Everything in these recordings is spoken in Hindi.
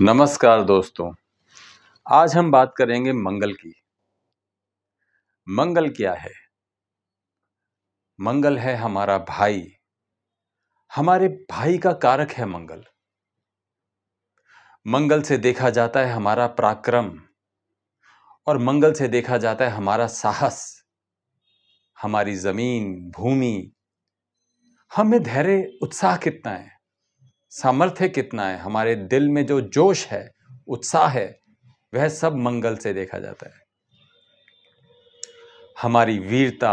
नमस्कार दोस्तों आज हम बात करेंगे मंगल की मंगल क्या है मंगल है हमारा भाई हमारे भाई का कारक है मंगल मंगल से देखा जाता है हमारा पराक्रम और मंगल से देखा जाता है हमारा साहस हमारी जमीन भूमि हमें धैर्य उत्साह कितना है सामर्थ्य कितना है हमारे दिल में जो जोश है उत्साह है वह सब मंगल से देखा जाता है हमारी वीरता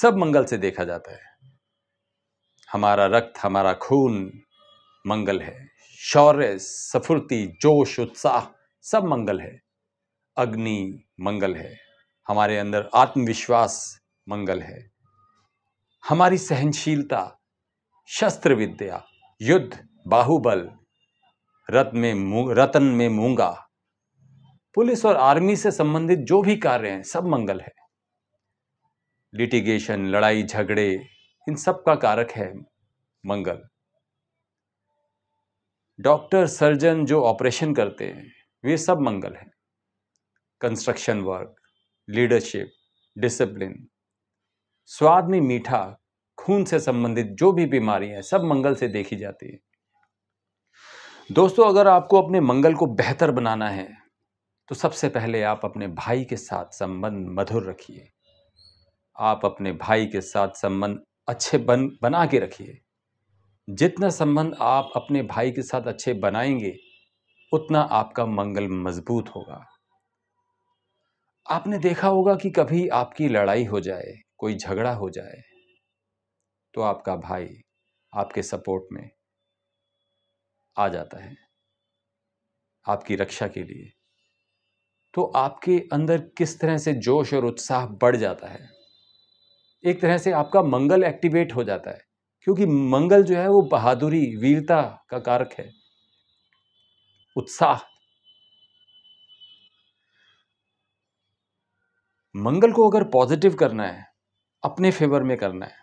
सब मंगल से देखा जाता है हमारा रक्त हमारा खून मंगल है शौर्य सफुर्ती जोश उत्साह सब मंगल है अग्नि मंगल है हमारे अंदर आत्मविश्वास मंगल है हमारी सहनशीलता शस्त्र विद्या युद्ध बाहुबल रत्न में रतन में मूंगा पुलिस और आर्मी से संबंधित जो भी कार्य हैं सब मंगल है लिटिगेशन लड़ाई झगड़े इन सब का कारक है मंगल डॉक्टर सर्जन जो ऑपरेशन करते हैं वे सब मंगल हैं कंस्ट्रक्शन वर्क लीडरशिप डिसिप्लिन स्वाद में मीठा खून से संबंधित जो भी बीमारी है सब मंगल से देखी जाती है दोस्तों अगर आपको अपने मंगल को बेहतर बनाना है तो सबसे पहले आप अपने भाई के साथ संबंध मधुर रखिए आप अपने भाई के साथ संबंध अच्छे बन बना के रखिए जितना संबंध आप अपने भाई के साथ अच्छे बनाएंगे उतना आपका मंगल मजबूत होगा आपने देखा होगा कि कभी आपकी लड़ाई हो जाए कोई झगड़ा हो जाए तो आपका भाई आपके सपोर्ट में आ जाता है आपकी रक्षा के लिए तो आपके अंदर किस तरह से जोश और उत्साह बढ़ जाता है एक तरह से आपका मंगल एक्टिवेट हो जाता है क्योंकि मंगल जो है वो बहादुरी वीरता का कारक है उत्साह मंगल को अगर पॉजिटिव करना है अपने फेवर में करना है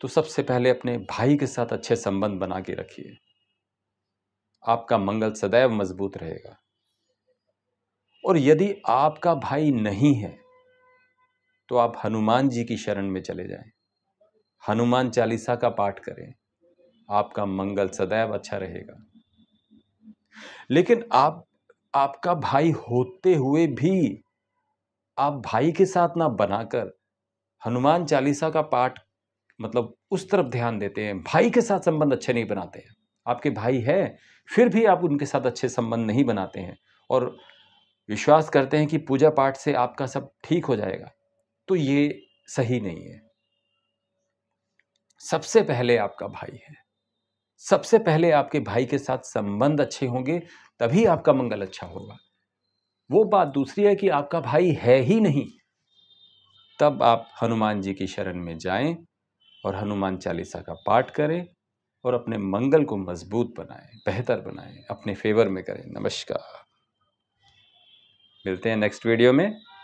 तो सबसे पहले अपने भाई के साथ अच्छे संबंध बना के रखिए आपका मंगल सदैव मजबूत रहेगा और यदि आपका भाई नहीं है तो आप हनुमान जी की शरण में चले जाएं। हनुमान चालीसा का पाठ करें आपका मंगल सदैव अच्छा रहेगा लेकिन आप आपका भाई होते हुए भी आप भाई के साथ ना बनाकर हनुमान चालीसा का पाठ मतलब उस तरफ ध्यान देते हैं भाई के साथ संबंध अच्छे नहीं बनाते हैं आपके भाई है फिर भी आप उनके साथ अच्छे संबंध नहीं बनाते हैं और विश्वास करते हैं कि पूजा पाठ से आपका सब ठीक हो जाएगा तो ये सही नहीं है सबसे पहले आपका भाई है सबसे पहले आपके भाई के साथ संबंध अच्छे होंगे तभी आपका मंगल अच्छा होगा वो बात दूसरी है कि आपका भाई है ही नहीं तब आप हनुमान जी की शरण में जाएं और हनुमान चालीसा का पाठ करें और अपने मंगल को मजबूत बनाएं बेहतर बनाएं अपने फेवर में करें नमस्कार मिलते हैं नेक्स्ट वीडियो में